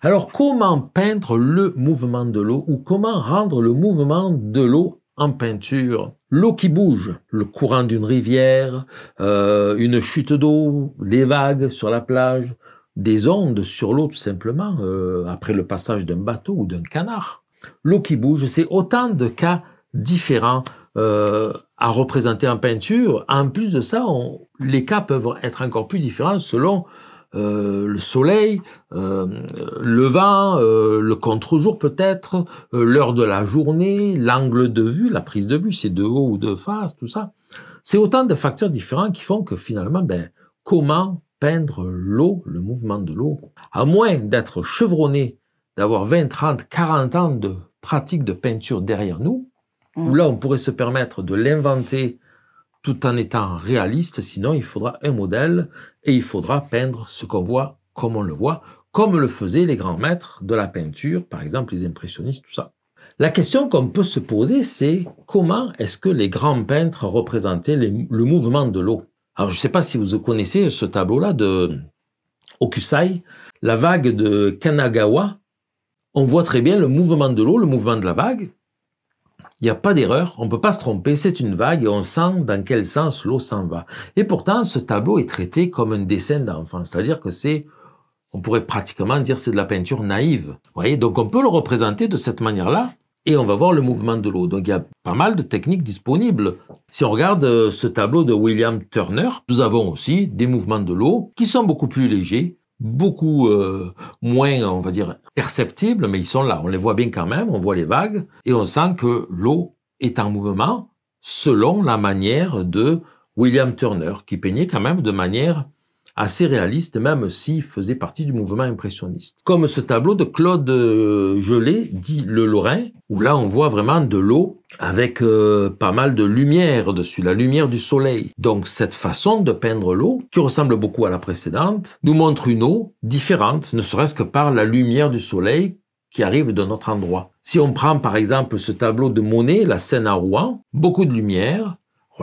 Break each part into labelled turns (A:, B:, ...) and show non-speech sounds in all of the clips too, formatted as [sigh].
A: Alors comment peindre le mouvement de l'eau ou comment rendre le mouvement de l'eau en peinture L'eau qui bouge, le courant d'une rivière, euh, une chute d'eau, les vagues sur la plage, des ondes sur l'eau tout simplement, euh, après le passage d'un bateau ou d'un canard. L'eau qui bouge, c'est autant de cas différents euh, à représenter en peinture. En plus de ça, les cas peuvent être encore plus différents selon euh, le soleil, euh, le vent, euh, le contre-jour peut-être, l'heure de la journée, l'angle de vue, la prise de vue, c'est de haut ou de face, tout ça. C'est autant de facteurs différents qui font que finalement, ben, comment peindre l'eau, le mouvement de l'eau, à moins d'être chevronné, d'avoir 20, 30, 40 ans de pratique de peinture derrière nous, mmh. où là on pourrait se permettre de l'inventer tout en étant réaliste, sinon il faudra un modèle et il faudra peindre ce qu'on voit comme on le voit, comme le faisaient les grands maîtres de la peinture, par exemple les impressionnistes, tout ça. La question qu'on peut se poser, c'est comment est-ce que les grands peintres représentaient le mouvement de l'eau Alors je ne sais pas si vous connaissez ce tableau-là de Okusai, la vague de Kanagawa. On voit très bien le mouvement de l'eau, le mouvement de la vague, il n'y a pas d'erreur, on ne peut pas se tromper, c'est une vague et on sent dans quel sens l'eau s'en va. Et pourtant, ce tableau est traité comme un dessin d'enfant, c'est-à-dire que c'est, on pourrait pratiquement dire c'est de la peinture naïve. Vous voyez, donc on peut le représenter de cette manière-là et on va voir le mouvement de l'eau. Donc il y a pas mal de techniques disponibles. Si on regarde euh, ce tableau de William Turner, nous avons aussi des mouvements de l'eau qui sont beaucoup plus légers, beaucoup euh, moins, on va dire, perceptibles, mais ils sont là. On les voit bien quand même, on voit les vagues, et on sent que l'eau est en mouvement selon la manière de William Turner, qui peignait quand même de manière assez réaliste, même s'il faisait partie du mouvement impressionniste. Comme ce tableau de Claude euh, Gelée, dit Le Lorrain, où là on voit vraiment de l'eau avec euh, pas mal de lumière dessus, la lumière du soleil. Donc cette façon de peindre l'eau, qui ressemble beaucoup à la précédente, nous montre une eau différente, ne serait-ce que par la lumière du soleil qui arrive d'un notre endroit. Si on prend par exemple ce tableau de Monet, la scène à Rouen, beaucoup de lumière,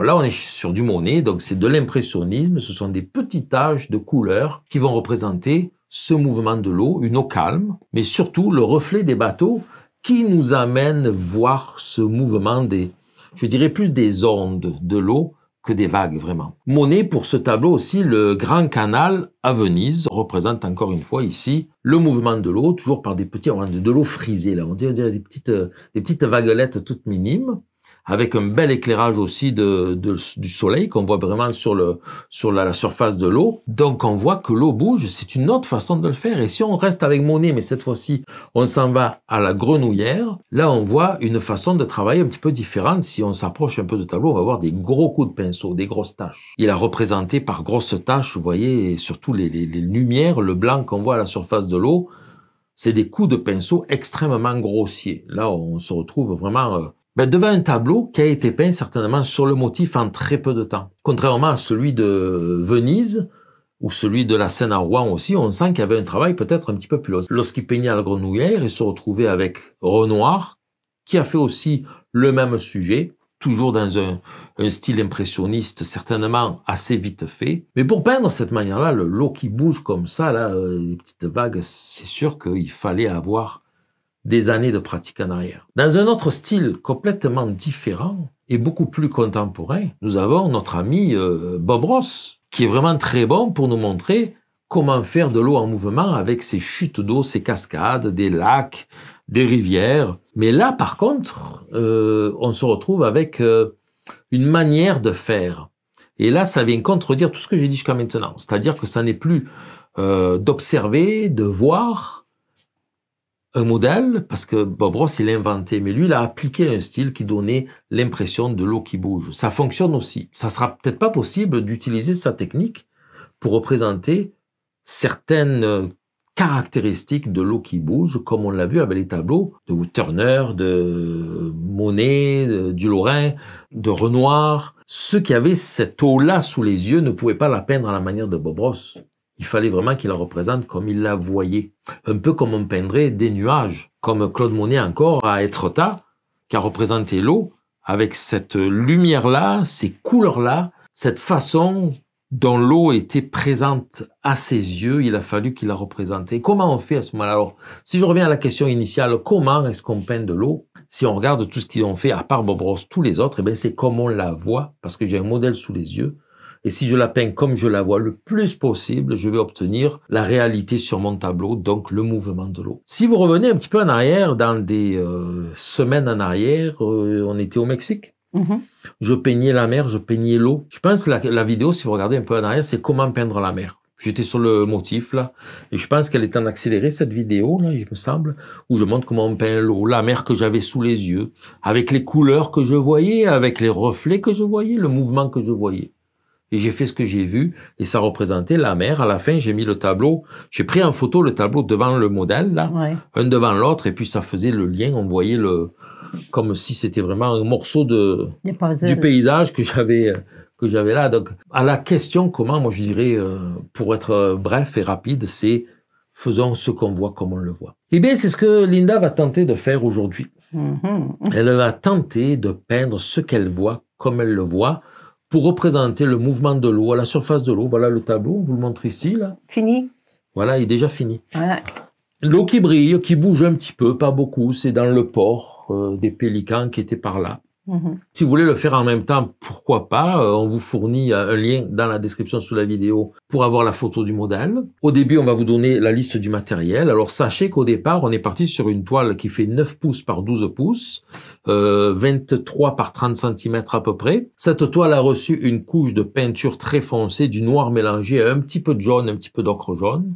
A: Là, on est sur du Monet, donc c'est de l'impressionnisme. Ce sont des petits taches de couleurs qui vont représenter ce mouvement de l'eau, une eau calme, mais surtout le reflet des bateaux qui nous amène voir ce mouvement des, je dirais plus des ondes de l'eau que des vagues vraiment. Monet, pour ce tableau aussi, le Grand Canal à Venise représente encore une fois ici le mouvement de l'eau, toujours par des petits, on de l'eau frisée là, on dirait des petites, euh, des petites vaguelettes toutes minimes avec un bel éclairage aussi de, du soleil qu'on voit vraiment sur, la, surface de l'eau. Donc on voit que l'eau bouge, c'est une autre façon de le faire. Et si on reste avec Monet, mais cette fois-ci on s'en va à la grenouillère, là on voit une façon de travailler un petit peu différente. Si on s'approche un peu de tableau, on va voir des gros coups de pinceau, des grosses taches. Il a représenté par grosses taches, vous voyez, surtout les lumières, le blanc qu'on voit à la surface de l'eau, c'est des coups de pinceau extrêmement grossiers. Là, on se retrouve vraiment euh, ben, devant un tableau qui a été peint certainement sur le motif en très peu de temps. Contrairement à celui de Venise ou celui de la Seine à Rouen aussi, on sent qu'il y avait un travail peut-être un petit peu plus lourd. Lorsqu'il peignait à la grenouillère, il se retrouvait avec Renoir, qui a fait aussi le même sujet, toujours dans un, style impressionniste, certainement assez vite fait. Mais pour peindre cette manière-là, l'eau qui bouge comme ça, là, les euh, petites vagues, c'est sûr qu'il fallait avoir des années de pratique en arrière. Dans un autre style complètement différent et beaucoup plus contemporain, nous avons notre ami euh, Bob Ross, qui est vraiment très bon pour nous montrer comment faire de l'eau en mouvement avec ses chutes d'eau, ses cascades, des lacs, des rivières. Mais là, par contre, euh, on se retrouve avec euh, une manière de faire. Et là, ça vient contredire tout ce que j'ai dit jusqu'à maintenant. C'est-à-dire que ça n'est plus d'observer, de voir, un modèle, parce que Bob Ross, il inventé, mais lui, il a appliqué un style qui donnait l'impression de l'eau qui bouge. Ça fonctionne aussi. Ça sera peut-être pas possible d'utiliser sa technique pour représenter certaines euh, caractéristiques de l'eau qui bouge, comme on l'a vu avec les tableaux de Turner, de Monet, du Lorrain, de Renoir. Ceux qui avaient cette eau-là sous les yeux ne pouvaient pas la peindre à la manière de Bob Ross il fallait vraiment qu'il la représente comme il la voyait. Un peu comme on peindrait des nuages, comme Claude Monet encore à Etretat, qui a représenté l'eau avec cette lumière-là, ces couleurs-là, cette façon dont l'eau était présente à ses yeux, il a fallu qu'il la représente. Et comment on fait à ce moment-là Alors, si je reviens à la question initiale, comment est-ce qu'on peint de l'eau Si on regarde tout ce qu'ils ont fait, à part Bob Ross, tous les autres, eh c'est comme on la voit, parce que j'ai un modèle sous les yeux, et si je la peins comme je la vois le plus possible, je vais obtenir la réalité sur mon tableau, donc le mouvement de l'eau. Si vous revenez un petit peu en arrière, dans des euh, semaines en arrière, euh, on était au Mexique. Mm-hmm. Je peignais la mer, je peignais l'eau. Je pense que la, la vidéo, si vous regardez un peu en arrière, c'est comment peindre la mer. J'étais sur le motif là, et je pense qu'elle est en accéléré cette vidéo là, il me semble, où je montre comment on peint l'eau, la mer que j'avais sous les yeux, avec les couleurs que je voyais, avec les reflets que je voyais, le mouvement que je voyais. Et j'ai fait ce que j'ai vu, et ça représentait la mer. À la fin, j'ai mis le tableau, j'ai pris en photo le tableau devant le modèle, là, un devant l'autre, et puis ça faisait le lien, on voyait le, comme si c'était vraiment un morceau de, du paysage que j'avais, que j'avais là. Donc, à la question comment, moi je dirais, euh, pour être euh, bref et rapide, c'est faisons ce qu'on voit comme on le voit. Eh bien, c'est ce que Linda va tenter de faire aujourd'hui. Mm-hmm. Elle va tenter de peindre ce qu'elle voit comme elle le voit, pour représenter le mouvement de l'eau à la surface de l'eau. Voilà le tableau, on vous le montre ici. Là. Fini Voilà, il est déjà fini. L'eau qui brille, qui bouge un petit peu, pas beaucoup, c'est dans le port euh, des pélicans qui étaient par là. Mm-hmm. Si vous voulez le faire en même temps, pourquoi pas euh, On vous fournit euh, un lien dans la description sous la vidéo pour avoir la photo du modèle. Au début, on va vous donner la liste du matériel. Alors sachez qu'au départ, on est parti sur une toile qui fait 9 pouces par 12 pouces, 23 euh, par 30 cm à peu près. Cette toile a reçu une couche de peinture très foncée, du noir mélangé à un petit peu de jaune, un petit peu d'ocre jaune.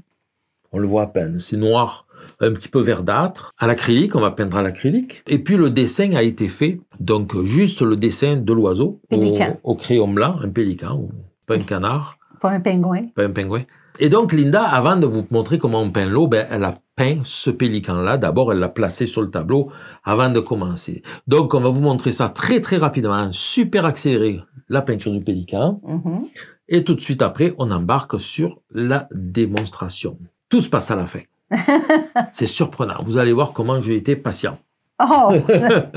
A: On le voit à peine, c'est noir un petit peu verdâtre. À l'acrylique, on va peindre à l'acrylique. Et puis le dessin a été fait, donc juste le dessin de l'oiseau au, au, crayon blanc, un pélican, pas un canard.
B: Pas un pingouin.
A: Pas un pingouin. Et donc Linda, avant de vous montrer comment on peint l'eau, ben, elle a peint ce pélican-là. D'abord, elle l'a placé sur le tableau avant de commencer. Donc on va vous montrer ça très très rapidement, super accéléré, la peinture du pélican. Mm-hmm. Et tout de suite après, on embarque sur la démonstration. Tout se passe à la fin. [laughs] C'est surprenant. Vous allez voir comment j'ai été patient. Oh.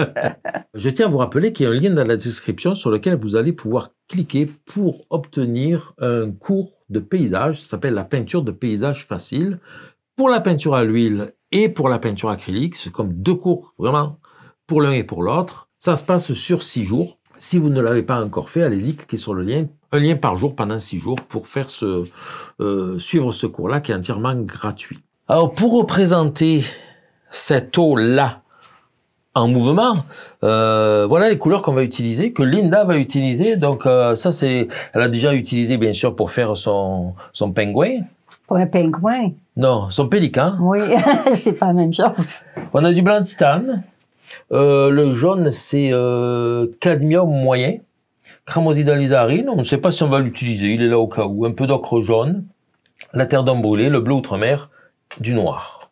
A: [laughs] je tiens à vous rappeler qu'il y a un lien dans la description sur lequel vous allez pouvoir cliquer pour obtenir un cours de paysage. Ça s'appelle la peinture de paysage facile. Pour la peinture à l'huile et pour la peinture acrylique, c'est comme deux cours vraiment pour l'un et pour l'autre. Ça se passe sur six jours. Si vous ne l'avez pas encore fait, allez-y, cliquez sur le lien. Un lien par jour pendant six jours pour faire ce, euh, suivre ce cours-là qui est entièrement gratuit. Alors, pour représenter cette eau-là en mouvement, euh, voilà les couleurs qu'on va utiliser, que Linda va utiliser. Donc, euh, ça, c'est, elle a déjà utilisé, bien sûr, pour faire son, son pingouin. Pour un pingouin? Non, son pélican. Oui, [laughs] c'est pas la même chose. On a du blanc titane. Euh, le jaune, c'est cadmium moyen. Cramosidalizarine, on ne sait pas si on va l'utiliser, il est là au cas où. Un peu d'ocre jaune, la terre brûlée, le bleu outre-mer, du noir.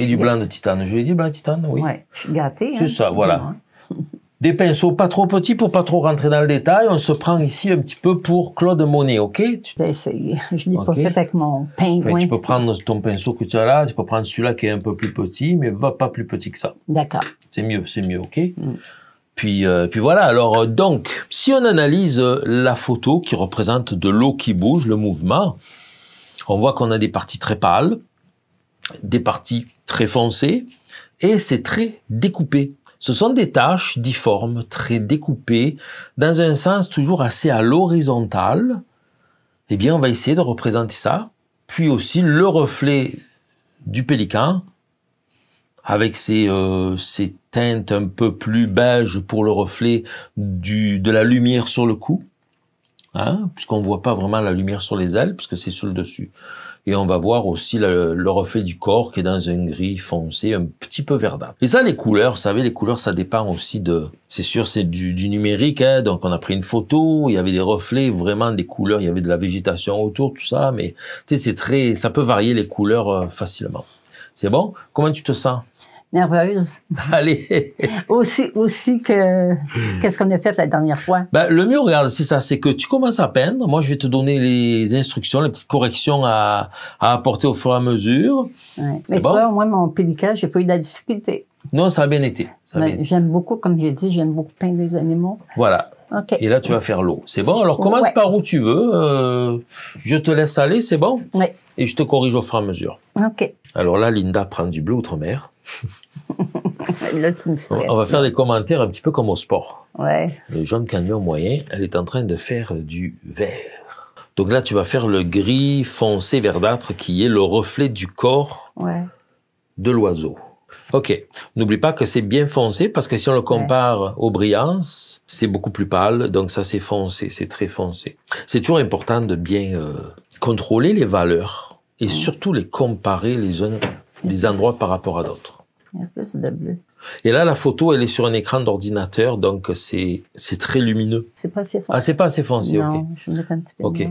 A: Et du blanc de titane. Je ai dit, blanc de titane, oui. Ouais,
B: je suis gâtée. C'est hein, ça, voilà.
A: [laughs] Des pinceaux pas trop petits pour pas trop rentrer dans le détail. On se prend ici un petit peu pour Claude Monet, ok tu... Je essayer. [laughs] Je l'ai pas fait avec mon pingouin. tu peux prendre ton pinceau que tu as là, tu peux prendre celui-là qui est un peu plus petit, mais va pas plus petit que ça. D'accord. C'est mieux, c'est mieux, ok mm. Puis, euh, puis voilà, alors euh, donc, si on analyse euh, la photo qui représente de l'eau qui bouge, le mouvement, on voit qu'on a des parties très pâles, des parties très foncées et c'est très découpé. Ce sont des taches difformes, très découpées, dans un sens toujours assez à l'horizontale. Eh bien, on va essayer de représenter ça. Puis aussi le reflet du pélican avec ses, euh, teintes un peu plus beige pour le reflet du, de la lumière sur le cou, hein, puisqu'on ne voit pas vraiment la lumière sur les ailes, puisque c'est sur le dessus et on va voir aussi le, reflet du corps qui est dans un gris foncé, un petit peu verdâtre. Et ça, les couleurs, vous savez, les couleurs, ça dépend aussi de... C'est sûr, c'est du, du, numérique, hein. donc on a pris une photo, il y avait des reflets, vraiment des couleurs, il y avait de la végétation autour, tout ça, mais tu sais, c'est très... Ça peut varier les couleurs euh, facilement. C'est bon Comment tu te sens
B: nerveuse.
A: [laughs] Allez.
B: aussi, aussi que hmm. qu'est-ce qu'on a fait la dernière fois.
A: Ben, le mieux, regarde, c'est ça, c'est que tu commences à peindre. Moi, je vais te donner les instructions, les petites corrections à, à apporter au fur et à mesure. Ouais.
B: Mais toi, moi, mon pédicure, j'ai pas eu de la difficulté.
A: Non, ça a bien été.
B: J'aime beaucoup, comme j'ai dit, j'aime beaucoup peindre les animaux. Voilà. Ok. Et là,
A: tu vas faire l'eau. C'est bon. Alors, commence par où tu veux. Euh, je te laisse aller, c'est bon. Oui. Et je te corrige au fur et à mesure. Ok. Alors là, Linda prend du bleu outre-mer.
B: [laughs] on va faire
A: des commentaires un petit peu comme au sport. Ouais. Le jaune camion moyen, elle est en train de faire du vert. Donc là, tu vas faire le gris foncé verdâtre qui est le reflet du corps de l'oiseau. Ok. N'oublie pas que c'est bien foncé parce que si on le compare aux brillances, c'est beaucoup plus pâle. Donc ça, c'est foncé, c'est très foncé. C'est toujours important de bien euh, contrôler les valeurs et surtout les comparer les zones, les endroits par rapport à d'autres.
B: Il y a plus de bleu.
A: Et là, la photo, elle est sur un écran d'ordinateur, donc c'est très lumineux. C'est pas assez foncé. Ah, c'est pas assez foncé, non, ok.
B: je vais un petit peu. Ok.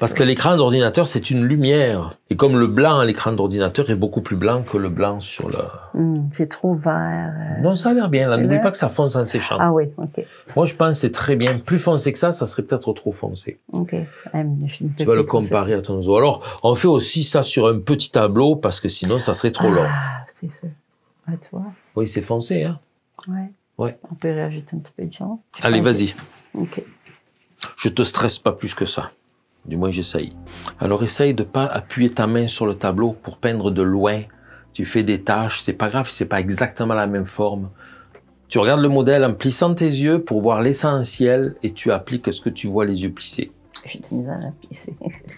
A: Parce que l'écran d'ordinateur, c'est une lumière. Et comme le blanc à l'écran d'ordinateur est beaucoup plus blanc que le blanc sur le... Hmm, c'est trop vert. Euh. Non, ça a l'air bien. N'oublie pas que ça fonce en séchant. Ah oui, ok. Moi, je pense que c'est très bien. Plus foncé que ça, ça serait peut-être trop foncé.
B: Ok. Ah,
A: tu vas le comparer à ton oiseau. Alors, on fait aussi ça sur un petit tableau parce que sinon, ça serait trop ah, long. Ah, c'est ça. Oui, c'est foncé, hein On
B: peut réagir un petit peu de Allez, vas-y.
A: Ok. Je te stresse pas plus que ça. Du moins, j'essaye. Alors, essaye de pas appuyer ta main sur le tableau pour peindre de loin. Tu fais des tâches, c'est pas grave, c'est pas exactement la même forme. Tu regardes le modèle en plissant tes yeux pour voir l'essentiel et tu appliques ce que tu vois les yeux plissés. [laughs]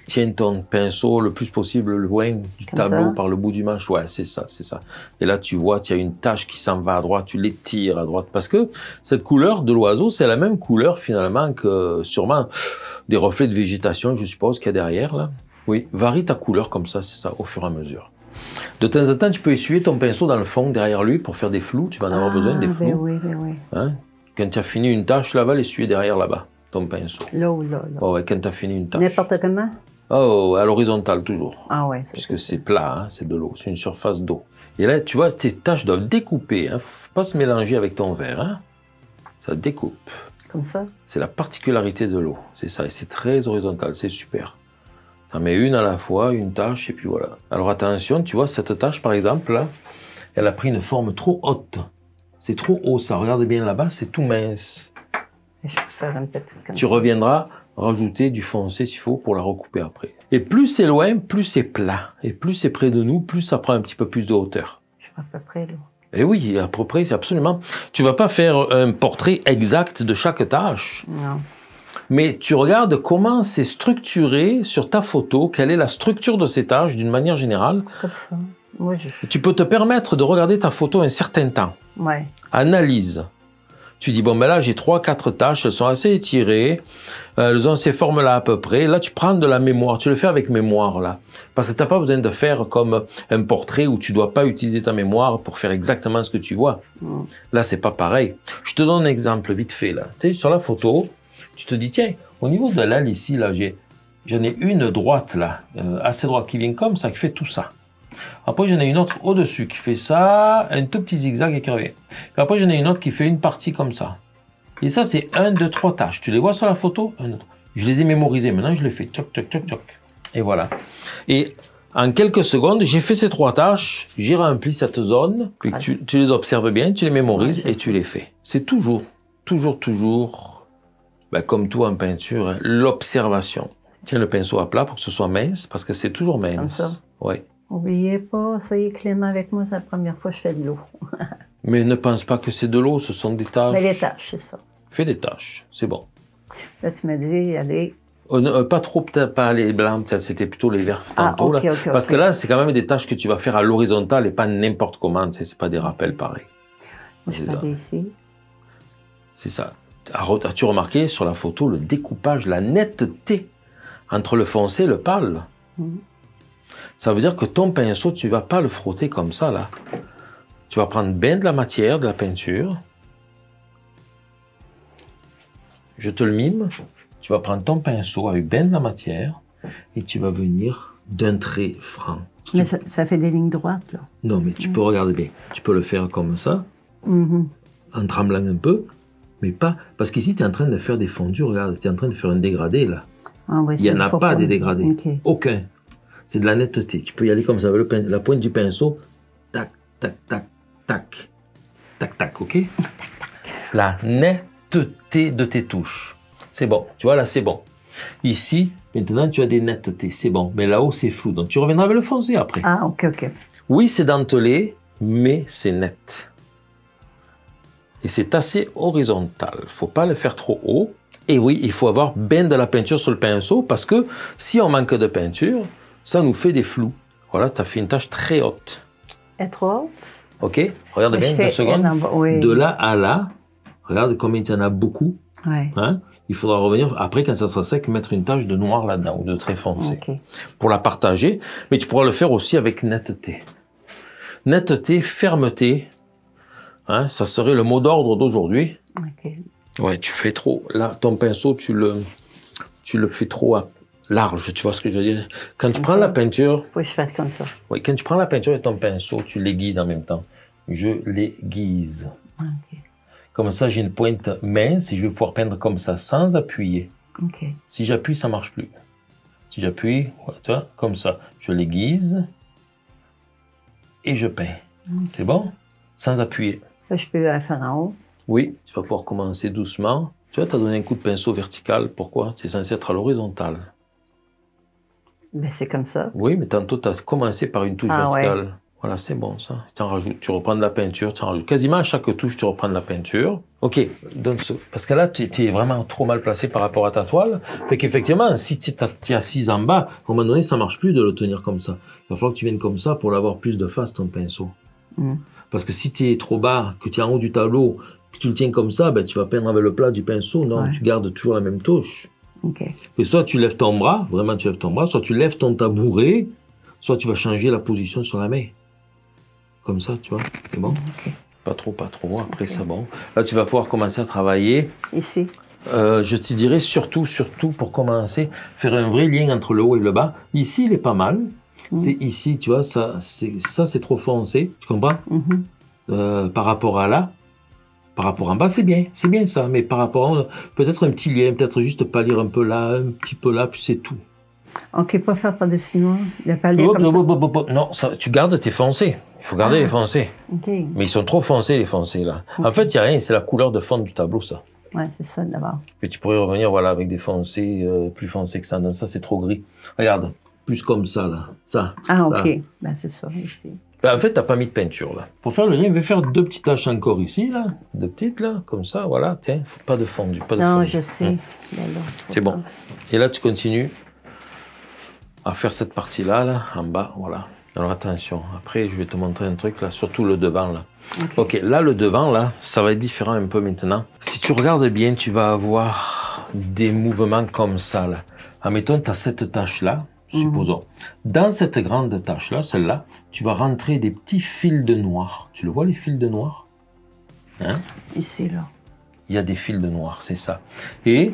A: Tiens ton pinceau le plus possible loin du tableau par le bout du manche. Ouais, c'est ça, c'est ça. Et là, tu vois, tu as une tache qui s'en va à droite, tu l'étires à droite. Parce que cette couleur de l'oiseau, c'est la même couleur finalement que sûrement des reflets de végétation, je suppose, qu'il y a derrière là. Oui, varie ta couleur comme ça, c'est ça, au fur et à mesure. De temps en temps, tu peux essuyer ton pinceau dans le fond derrière lui pour faire des flous. Tu vas en avoir besoin ah, des ben flous. oui, ben hein Quand tu as fini une tâche là-bas, l'essuyer derrière là-bas ton pinceau. Là ou là, Oh, quand tu as fini une tâche.
B: N'importe comment
A: Oh, à l'horizontale toujours. Ah ouais, c'est Puisque c'est plat, hein, c'est de l'eau, c'est une surface d'eau. Et là, tu vois, tes tâches doivent découper, hein, pas se mélanger avec ton verre. Hein. Ça découpe. Comme ça C'est la particularité de l'eau, c'est ça, et c'est très horizontal, c'est super. en mets une à la fois, une tâche, et puis voilà. Alors attention, tu vois, cette tâche par exemple, elle a pris une forme trop haute. C'est trop haut, ça. Regarde bien là-bas, c'est tout mince. Tu reviendras rajouter du foncé s'il faut pour la recouper après. Et plus c'est loin, plus c'est plat. Et plus c'est près de nous, plus ça prend un petit peu plus de hauteur. Je à peu près loin. Et eh oui, à peu près, c'est absolument. Tu vas pas faire un portrait exact de chaque tâche. Non. Mais tu regardes comment c'est structuré sur ta photo, quelle est la structure de ces tâches d'une manière générale.
B: Comme ça. Moi,
A: je... Tu peux te permettre de regarder ta photo un certain temps. Ouais. Analyse. Tu dis, bon, ben là, j'ai trois, quatre tâches, elles sont assez étirées, euh, elles ont ces formes-là à peu près. Là, tu prends de la mémoire, tu le fais avec mémoire, là. Parce que t'as pas besoin de faire comme un portrait où tu dois pas utiliser ta mémoire pour faire exactement ce que tu vois. Mm. Là, c'est pas pareil. Je te donne un exemple vite fait, là. Tu sais, sur la photo, tu te dis, tiens, au niveau de l'aile ici, là, j'ai, j'en ai une droite, là, euh, assez droite, qui vient comme ça, qui fait tout ça. Après, j'en ai une autre au-dessus qui fait ça, un tout petit zigzag et écurvé. Après, j'en ai une autre qui fait une partie comme ça. Et ça, c'est un, deux, trois tâches. Tu les vois sur la photo Je les ai mémorisées. Maintenant, je les fais. Toc, toc, toc, toc. Et voilà. Et en quelques secondes, j'ai fait ces trois tâches. J'ai rempli cette zone. Puis ah. tu, tu, les observes bien, tu les mémorises et tu les fais. C'est toujours, toujours, toujours, bah, comme tout en peinture, hein, l'observation. Tiens le pinceau à plat pour que ce soit mince, parce que c'est toujours mince. Comme ça. Ouais.
B: N'oubliez pas, soyez clément avec moi, c'est la première fois que je fais de l'eau.
A: [laughs] Mais ne pense pas que c'est de l'eau, ce sont des tâches. Mais des
B: tâches, c'est ça.
A: Fais des tâches, c'est bon.
B: Là, tu me dis, allez.
A: Oh, euh, pas trop, pas les blancs, c'était plutôt les verts ah, tantôt. Ah, là. Parce que là, c'est quand même des tâches que tu vas faire à l'horizontale et pas n'importe comment, c'est pas des rappels pareils. C'est ça. As-tu remarqué sur la photo le découpage, la netteté entre le foncé et le pâle mhm. Ça veut dire que ton pinceau, tu vas pas le frotter comme ça, là. Tu vas prendre bien de la matière, de la peinture. Je te le mime. Tu vas prendre ton pinceau avec bien de la matière et tu vas venir d'un trait franc.
B: Mais ça, fait des lignes droites, là.
A: Non, mais tu mm. peux regarder bien. Tu peux le faire comme ça, mm-hmm. en tremblant un peu, mais pas. Parce qu'ici, tu es en train de faire des fondus, regarde, tu es en train de faire un dégradé, là.
B: Ah Il n'y en a pas, des dégradés.
A: Aucun c'est de la netteté. Tu peux y aller comme ça, avec la pointe du pinceau. Tac, tac, tac, tac. Tac, tac, ok La netteté de tes touches. C'est bon. Tu vois, là, c'est bon. Ici, maintenant, tu as des nettetés. C'est bon. Mais là-haut, c'est flou. Donc, tu reviendras avec le foncé après. Ah, ok, ok. Oui, c'est dentelé, mais c'est net. Et c'est assez horizontal. Il Faut pas le faire trop haut. Et oui, il faut avoir bien de la peinture sur le pinceau parce que si on manque de peinture, ça nous fait des flous. Voilà, tu as fait une tâche très haute. Et trop haute Ok, regarde bien deux secondes. De là à là, regarde combien il y en a beaucoup. Ouais. Hein il faudra revenir après quand ça sera sec, mettre une tâche de noir là-dedans ou de très foncé Ok. pour la partager. Mais tu pourras le faire aussi avec netteté. Netteté, fermeté, hein, ça serait le mot d'ordre d'aujourd'hui. Ok. Ouais, tu fais trop. Là, ton pinceau, tu le, tu le fais trop à large, tu vois ce que je veux dire Quand tu prends la peinture... Oui, je fais comme ça. Oui, quand tu prends la peinture et ton pinceau, tu l'aiguises en même temps. Je l'aiguise. Ah, comme ça, j'ai une pointe mince et je vais pouvoir peindre comme ça, sans appuyer. OK. Si j'appuie, ça marche plus. Si j'appuie, voilà, comme ça, je l'aiguise et je peins. C'est bon Sans appuyer.
B: je peux faire en haut
A: Oui, tu vas pouvoir commencer doucement. Tu vois, tu as donné un coup de pinceau vertical. Pourquoi C'est censé être à l'horizontale.
B: Mais c'est comme ça.
A: Oui, mais tantôt, tu as commencé par une touche ah verticale. Voilà, c'est bon ça. Tu en rajoutes, tu reprends de la peinture, tu en rajoutes. Quasiment à chaque touche, tu reprends de la peinture. Ok, donc parce que là, tu es vraiment trop mal placé par rapport à ta toile. Fait qu'effectivement, si tu es assise en bas, à un moment donné, ça marche plus de le tenir comme ça. Il va falloir que tu viennes comme ça pour avoir plus de face, ton pinceau. Mm. Parce que si tu es trop bas, que tu es en haut du tableau, que tu le tiens comme ça, ben, tu vas peindre avec le plat du pinceau. Non, tu gardes toujours la même touche soit tu lèves ton bras, vraiment tu lèves ton bras, soit tu lèves ton tabouret, soit tu vas changer la position sur la main. Comme ça, tu vois, c'est bon Pas trop, pas trop, après c'est bon. Là, tu vas pouvoir commencer à travailler. Ici euh, Je te dirais surtout, surtout pour commencer, faire un vrai lien entre le haut et le bas. Ici, il est pas mal. Mhm. C'est ici, tu vois, ça, c'est, ça, c'est trop foncé, tu comprends mhm. euh, Par rapport à là, par rapport en bas, c'est bien, c'est bien ça, mais par rapport, peut-être un petit lien, peut-être juste pâlir un peu là, un petit peu là, puis c'est tout.
B: Ok, pas faire pas de sinon, il a pas de. Oh, ça.
A: Oh, oh, non, tu gardes tes foncés. Il faut garder ah, les foncés. Okay. Mais ils sont trop foncés, les foncés, là. En fait, il n'y a rien, c'est la couleur de fond du tableau, ça.
B: Ouais, c'est ça, d'abord.
A: Et tu pourrais revenir, voilà, avec des foncés euh, plus foncés que ça. Non, ça, c'est trop gris. Regarde, plus comme ça, là. Ça. Ah, ok. Ben, c'est ça, ici. Bah, en fait, t'as pas mis de peinture, là. Pour ça, le lien, vais faire deux petites taches encore ici, là. Deux petites, là, comme ça, voilà. Tiens, pas de fondu, pas de Non, je sais. Hein. C'est bon. Et là, tu continues à faire cette partie-là, là, en bas, voilà. Alors attention, après je vais te montrer un truc là, surtout le devant là. ok, là le devant là, ça va être différent un peu maintenant. Si tu regardes bien, tu vas avoir des mouvements comme ça là. Admettons, tu as cette tâche là, Mhm. supposons. Dans cette grande tâche-là, celle-là, tu vas rentrer des petits fils de noir. Tu le vois, les fils de noir hein Ici, là. Il y a des fils de noir, c'est ça. Et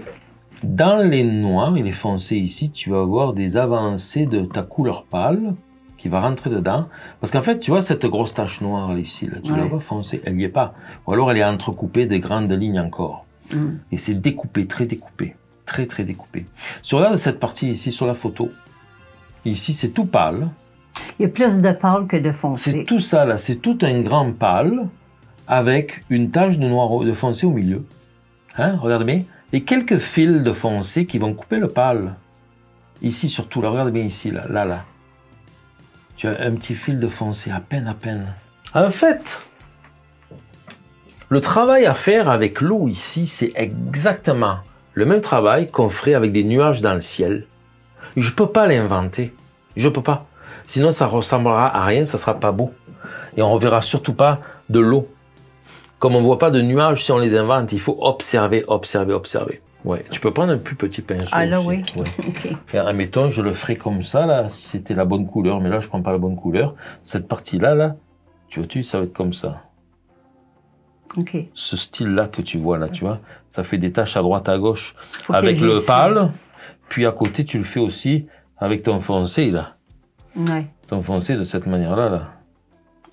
A: dans les noirs il est foncé ici, tu vas avoir des avancées de ta couleur pâle qui va rentrer dedans. Parce qu'en fait, tu vois cette grosse tache noire ici, là, tu la vois foncée, elle n'y est pas. Ou alors elle est entrecoupée des grandes lignes encore. Mhm. Et c'est découpé, très découpé. Très, très découpé. Sur là, cette partie ici, sur la photo, ici, c'est tout pâle. Il y a plus de pâle que de foncé. C'est tout ça, là. C'est tout un grand pâle avec une tache de noir de foncé au milieu. Hein? Regardez bien. Et quelques fils de foncé qui vont couper le pâle. Ici, surtout. Là, regardez bien ici, là, là, là. Tu as un petit fil de foncé, à peine, à peine. En fait, le travail à faire avec l'eau ici, c'est exactement le même travail qu'on ferait avec des nuages dans le ciel. Je peux pas l'inventer. Je peux pas. Sinon, ça ressemblera à rien, ça sera pas beau. Et on verra surtout pas de l'eau. Comme on ne voit pas de nuages si on les invente, il faut observer, observer, observer. Ouais, tu peux prendre un plus petit pinceau. Ah là,
B: oui. [laughs]
A: admettons, je le ferai comme ça, là, c'était la bonne couleur, mais là, je prends pas la bonne couleur. Cette partie-là, là, tu vois-tu, ça va être comme ça. Ce style-là que tu vois, là, tu vois, ça fait des taches à droite, à gauche. avec le pâle, puis à côté, tu le fais aussi avec ton foncé, là. Ouais. Ton foncé de cette manière-là, là.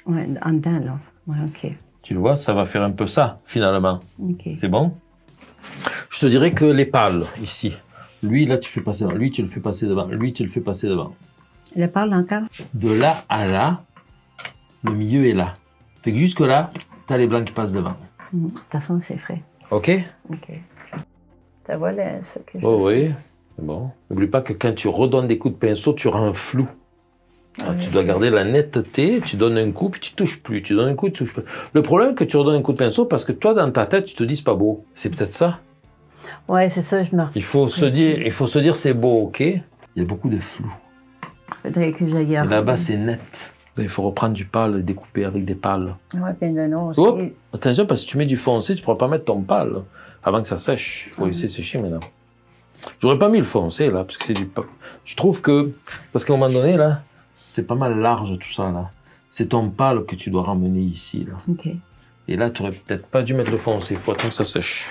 B: Ouais, en dents, là. Ouais, ok.
A: Tu le vois, ça va faire un peu ça, finalement. OK. C'est bon Je te dirais que les pales, ici. Lui, là, tu fais passer devant. Lui, tu le fais passer devant. Lui, tu le fais passer devant.
B: Les pales encore
A: De là à là, le milieu est là. Fait que jusque-là, tu as les blancs qui passent devant.
B: Mm. De toute façon, c'est frais. OK OK. T'as vu ce que je Oh
A: oui. Bon. N'oublie pas que quand tu redonnes des coups de pinceau, tu rends un flou. Ah, tu dois garder la netteté, tu donnes un coup, puis tu touches plus, tu donnes un coup, touches plus. Le problème, c'est que tu redonnes un coup de pinceau parce que toi, dans ta tête, tu te dis c'est pas beau. C'est peut-être ça.
B: Ouais, c'est ça, je me
A: il faut se dire, Il faut se dire c'est beau, ok Il y a beaucoup de flou.
B: que Là-bas, c'est
A: net. Il faut reprendre du pâle et découper avec des pâles
B: Ouais, non, oh,
A: Attention, parce que si tu mets du foncé, tu ne pourras pas mettre ton pâle avant que ça sèche. Il faut laisser ah. sécher maintenant. J'aurais pas mis le foncé là, parce que c'est du. Je trouve que. Parce qu'à un moment donné là, c'est pas mal large tout ça là. C'est ton pâle que tu dois ramener ici là. Ok. Et là, tu aurais peut-être pas dû mettre le foncé. Il faut attendre que ça sèche.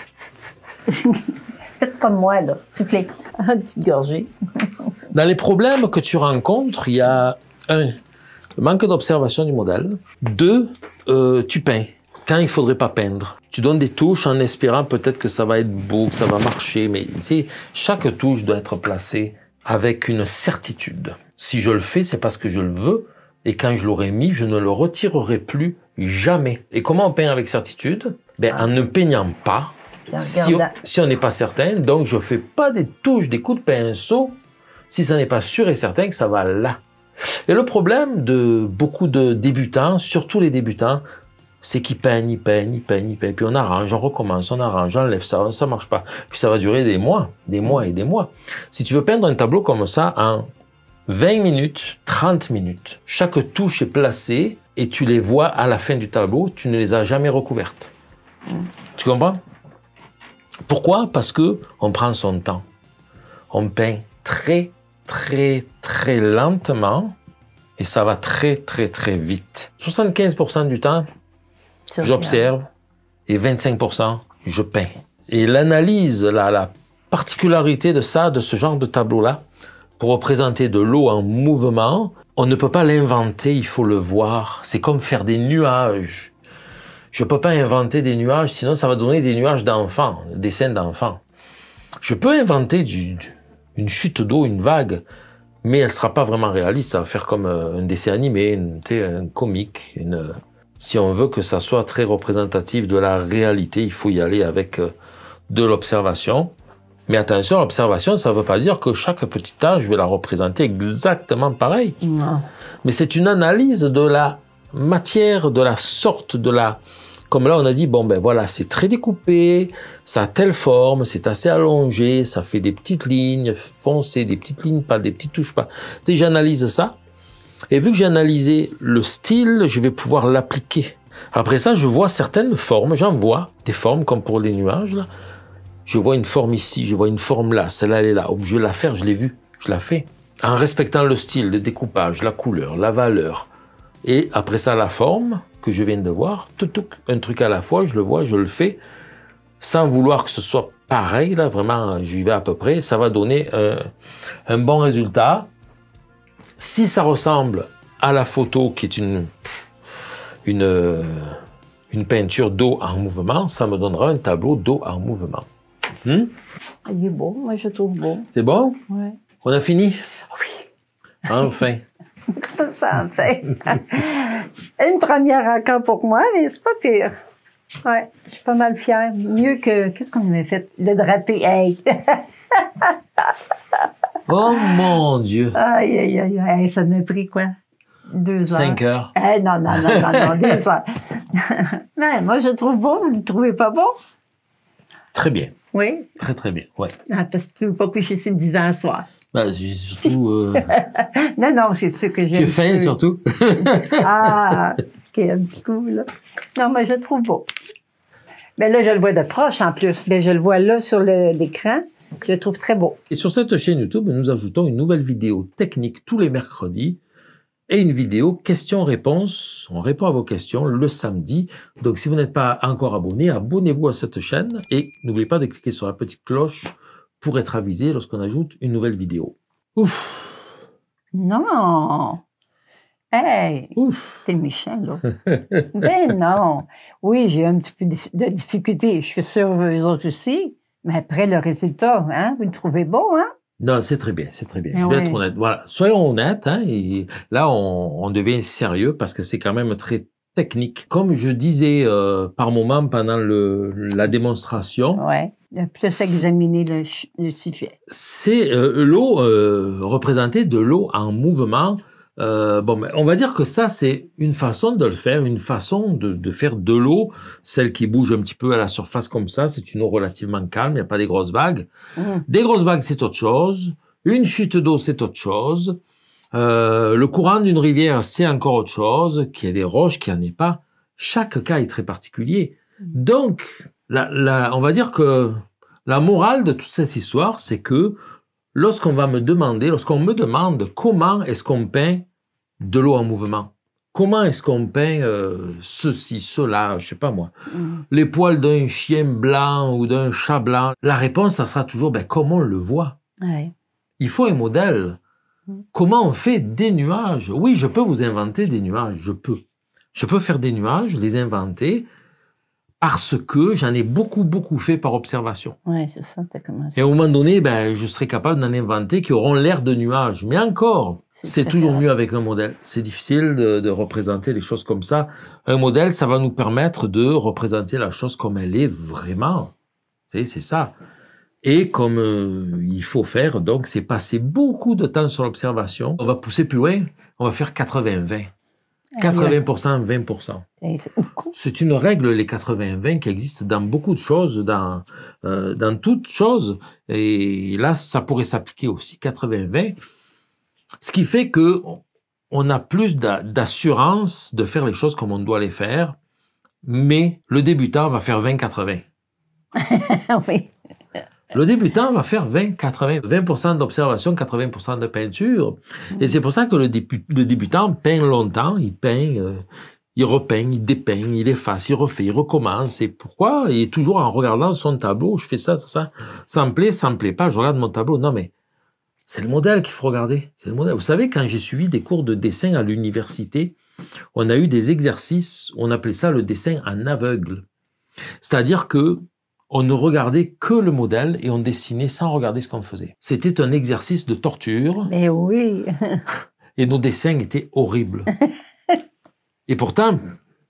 B: Peut-être [laughs] pas moi là, soufflez. Une petite gorgée.
A: [laughs] Dans les problèmes que tu rencontres, il y a un, le manque d'observation du modèle. Deux, euh, tu peins quand il faudrait pas peindre. Tu donnes des touches en espérant peut-être que ça va être beau, que ça va marcher, mais ici, chaque touche doit être placée avec une certitude. Si je le fais, c'est parce que je le veux, et quand je l'aurai mis, je ne le retirerai plus jamais. Et comment on peint avec certitude ben, En ne peignant pas, si on n'est pas certain, donc je fais pas des touches, des coups de pinceau, si ça n'est pas sûr et certain que ça va là. Et le problème de beaucoup de débutants, surtout les débutants, c'est qu'ils peignent, ils peignent, ils peignent, ils peignent. Puis on arrange, on recommence, on arrange, on enlève ça, ça marche pas. Puis ça va durer des mois, des mm. mois et des mois. Si tu veux peindre un tableau comme ça en 20 minutes, 30 minutes, chaque touche est placée et tu les vois à la fin du tableau, tu ne les as jamais recouvertes. Mm. Tu comprends Pourquoi Parce que on prend son temps. On peint très, très, très lentement et ça va très, très, très vite. 75% du temps, J'observe et 25 je peins. Et l'analyse, la, la particularité de ça, de ce genre de tableau-là, pour représenter de l'eau en mouvement, on ne peut pas l'inventer, il faut le voir. C'est comme faire des nuages. Je ne peux pas inventer des nuages, sinon ça va donner des nuages d'enfants, des scènes d'enfants. Je peux inventer une chute d'eau, une vague, mais elle ne sera pas vraiment réaliste. Ça va faire comme euh, un dessin animé, un comique, une, si on veut que ça soit très représentatif de la réalité, il faut y aller avec euh, de l'observation. Mais attention, l'observation, ça ne veut pas dire que chaque petit tâche, je vais la représenter exactement pareil. Mais c'est une analyse de la matière, de la sorte, de la... Comme là, on a dit, bon, ben voilà, c'est très découpé, ça a telle forme, c'est assez allongé, ça fait des petites lignes foncées, des petites lignes, pas des petites touches, pas. Tu sais, j'analyse ça, et vu que j'ai analysé le style, je vais pouvoir l'appliquer. Après ça, je vois certaines formes, j'en vois des formes comme pour les nuages. Je vois une forme ici, je vois une forme là, celle-là elle est là. Je vais la faire, je l'ai vue, je la fais. En respectant le style, le découpage, la couleur, la valeur. Et après ça, la forme que je viens de voir, tout, un truc à la fois, je le vois, je le fais, sans vouloir que ce soit pareil, là, vraiment, j'y vais à peu près, ça va donner un bon résultat. Si ça ressemble à la photo qui est une, une, une peinture d'eau en mouvement, ça me donnera un tableau d'eau en mouvement. Hmm? Il est beau, moi je trouve beau. C'est bon? Oui. On a fini? Oui. Enfin. [laughs] ça, enfin.
B: Une première encore pour moi, mais c'est pas pire. Oui, je suis pas mal fière. Mieux que. Qu'est-ce qu'on avait fait? Le drapé. Hey! [laughs]
A: Oh mon Dieu! Aïe, aïe, aïe,
B: aïe, ça m'a pris quoi? Deux heures. Cinq heures. Eh, non, non, non, non, deux heures. [laughs] Mais moi, je trouve beau, vous ne le trouvez pas beau? Très bien. Oui?
A: Très, très bien, oui.
B: Ah, parce que tu ne veux pas coucher sur le divan un soir.
A: Ben, j'ai surtout... Euh, [laughs]
B: non, non, c'est ce que
A: j'ai... J'ai faim, surtout.
B: [laughs] ah, OK, un petit coup, là. Non, mais je trouve beau. Mais ben là, je le vois de proche, en plus.
A: Mais ben, je le vois là sur l'écran je le trouve très beau. Et sur cette chaîne YouTube, nous ajoutons une nouvelle vidéo technique tous les mercredis et une vidéo questions-réponses. On répond à vos questions le samedi. Donc, si vous n'êtes pas encore abonné, abonnez-vous à cette chaîne et n'oubliez pas de cliquer sur la petite cloche pour être avisé lorsqu'on ajoute une nouvelle vidéo. Ouf
B: Non Hey Ouf T'es méchant, là. ben non Oui, j'ai un petit peu de difficulté. Je suis sûre, vous autres aussi. Mais après, le résultat, hein, vous le trouvez bon, hein?
A: Non, c'est très bien, c'est très bien. Eh je vais être honnête. Voilà. Soyons honnêtes, hein, et là, on, devient sérieux parce que c'est quand même très technique. Comme je disais euh, par moment pendant le, la démonstration. Ouais.
B: De plus examiner le, le sujet.
A: C'est euh, l'eau euh, représentée de l'eau en mouvement euh, bon, on va dire que ça, c'est une façon de le faire, une façon de, faire de l'eau, celle qui bouge un petit peu à la surface comme ça. C'est une eau relativement calme, il n'y a pas des grosses vagues. Mmh. Des grosses vagues, c'est autre chose. Une chute d'eau, c'est autre chose. Euh, le courant d'une rivière, c'est encore autre chose. Qu'il y ait des roches, qu'il n'y en ait pas. Chaque cas est très particulier. Mmh. Donc, on va dire que la morale de toute cette histoire, c'est que lorsqu'on va me demander, lorsqu'on me demande comment est-ce qu'on peint de l'eau en mouvement, comment est-ce qu'on peint euh, ceci, cela, je ne sais pas moi, mm. les poils d'un chien blanc ou d'un chat blanc, la réponse, ça sera toujours ben, comment on le voit. Il faut un modèle. Mm. Comment on fait des nuages Oui, je peux vous inventer des nuages, je peux. Je peux faire des nuages, les inventer, parce que j'en ai beaucoup, beaucoup fait par observation. Ouais, c'est ça, Et à un moment donné, ben, je serai capable d'en inventer qui auront l'air de nuages. Mais encore, c'est toujours mieux avec un modèle. C'est difficile de, représenter les choses comme ça. Un modèle, ça va nous permettre de représenter la chose comme elle est vraiment. C'est ça. Et comme euh, il faut faire, donc, c'est passer beaucoup de temps sur l'observation. On va pousser plus loin. On va faire 80-20. 80%, 20%. Ben, c'est une règle, les 80-20, qui existe dans beaucoup de choses, euh, dans, toutes choses. Et là, ça pourrait s'appliquer aussi, 80-20. Ce qui fait que on a plus d'assurance de faire les choses comme on doit les faire, mais le débutant va faire 20-80. [laughs] oui. Le débutant va faire 20, 80, 20% d'observation, 80% de peinture. Et c'est pour ça que le, débutant peint longtemps, il peint, euh, il repeint, il dépeint, il efface, il refait, il recommence. Et pourquoi Il est toujours en regardant son tableau. Je fais ça, ça, ça me plaît, ça me plaît pas. Je regarde mon tableau. Non, mais c'est le modèle qu'il faut regarder. C'est le modèle. Vous savez, quand j'ai suivi des cours de dessin à l'université, on a eu des exercices. On appelait ça le dessin en aveugle. C'est-à-dire que on ne regardait que le modèle et on dessinait sans regarder ce qu'on faisait. C'était un exercice de torture. Mais oui. [laughs] et nos dessins étaient horribles. [laughs] et pourtant,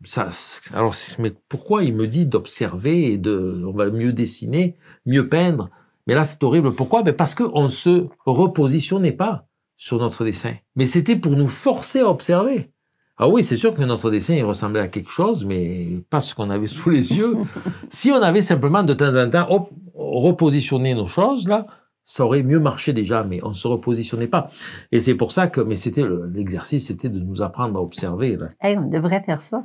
A: ça, alors, mais pourquoi il me dit d'observer et de, on va mieux dessiner, mieux peindre Mais là, c'est horrible. Pourquoi Mais ben, Parce qu'on ne se repositionnait pas sur notre dessin. Mais c'était pour nous forcer à observer. Ah oui, c'est sûr que notre dessin il ressemblait à quelque chose, mais pas ce qu'on avait sous les yeux. [laughs] si on avait simplement de temps en temps repositionné nos choses, là, ça aurait mieux marché déjà, mais on ne se repositionnait pas. Et c'est pour ça que, mais c'était l'exercice, c'était de nous apprendre à observer. Là.
B: Eh, on devrait faire ça.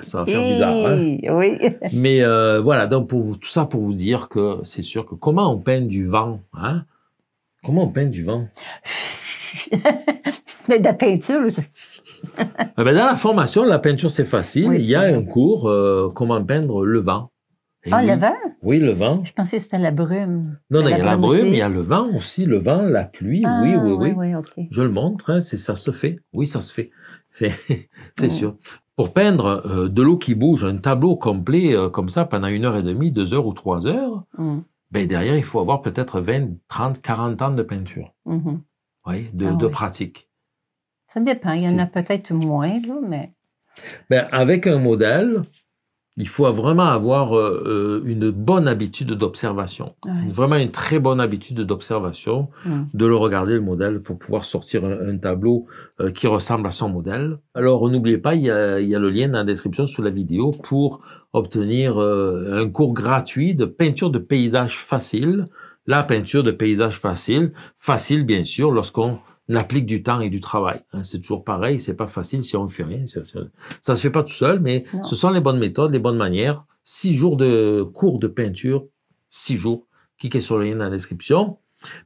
A: ça va faire bizarre. Hein? Eh oui. mais euh, voilà, donc pour vous, tout ça pour vous dire que c'est sûr que comment on peint du vent, hein Comment on peint du vent
B: [laughs] Tu te mets de la peinture. Je...
A: Ah ben, dans la formation, la peinture, c'est facile. Il y a un cours, euh, comment peindre le vent. ah, le vent? Oui, le vent. Je
B: pensais que c'était la brume. Non, il y a la brume, il y a
A: le vent aussi, le vent, la pluie, ah, oui, oui, oui. Je le montre, hein, c'est ça se fait. Oui, ça se fait. [laughs] C'est sûr. Pour peindre euh, de l'eau qui bouge, un tableau complet euh, comme ça pendant une heure et demie, deux heures ou trois heures, mm. ben derrière, il faut avoir peut-être 20, 30, 40 ans de peinture.
B: Mm-hmm.
A: de, ah pratique.
B: Ça dépend. Il y en a peut-être moins, mais.
A: Ben, avec un modèle, il faut vraiment avoir euh, euh, une bonne habitude d'observation, vraiment une très bonne habitude d'observation, hum. de le regarder le modèle pour pouvoir sortir un, tableau euh, qui ressemble à son modèle. Alors n'oubliez pas, il y, a, le lien dans la description sous la vidéo pour obtenir un cours gratuit de peinture de paysage facile, la peinture de paysage facile, facile bien sûr lorsqu'on applique du temps et du travail. Hein. c'est toujours pareil, c'est pas facile si on ne fait rien. Ça se fait pas tout seul, mais ce sont les bonnes méthodes, les bonnes manières. Six jours de cours de peinture, six jours. Cliquez sur le lien dans la description.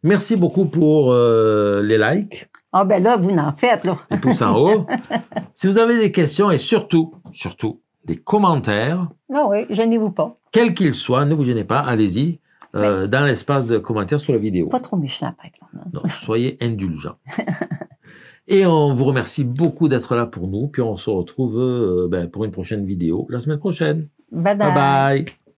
A: Merci beaucoup pour euh, les likes.
B: Ah ben là, vous n'en faites là.
A: Les pouces en haut. [laughs] si vous avez des questions et surtout, surtout, des commentaires.
B: Non ah oui, gênez-vous pas.
A: Quels qu'ils soient, ne vous gênez pas, allez-y. Euh, dans l'espace de commentaires sur la vidéo. Pas trop méchant, par exemple. Donc, soyez indulgents. [laughs] Et on vous remercie beaucoup d'être là pour nous. Puis on se retrouve euh, ben, pour une prochaine vidéo la semaine prochaine. bye. bye.